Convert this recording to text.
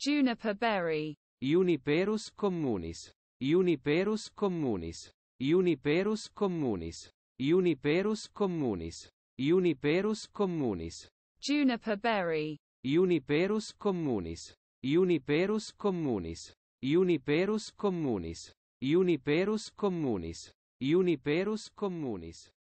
Juniper berry. Juniperus communis. Juniperus communis. Juniperus communis. Juniperus communis. Juniperus communis. Juniper berry. Juniperus communis. Juniperus communis. Juniperus communis. Juniperus communis. Juniperus communis.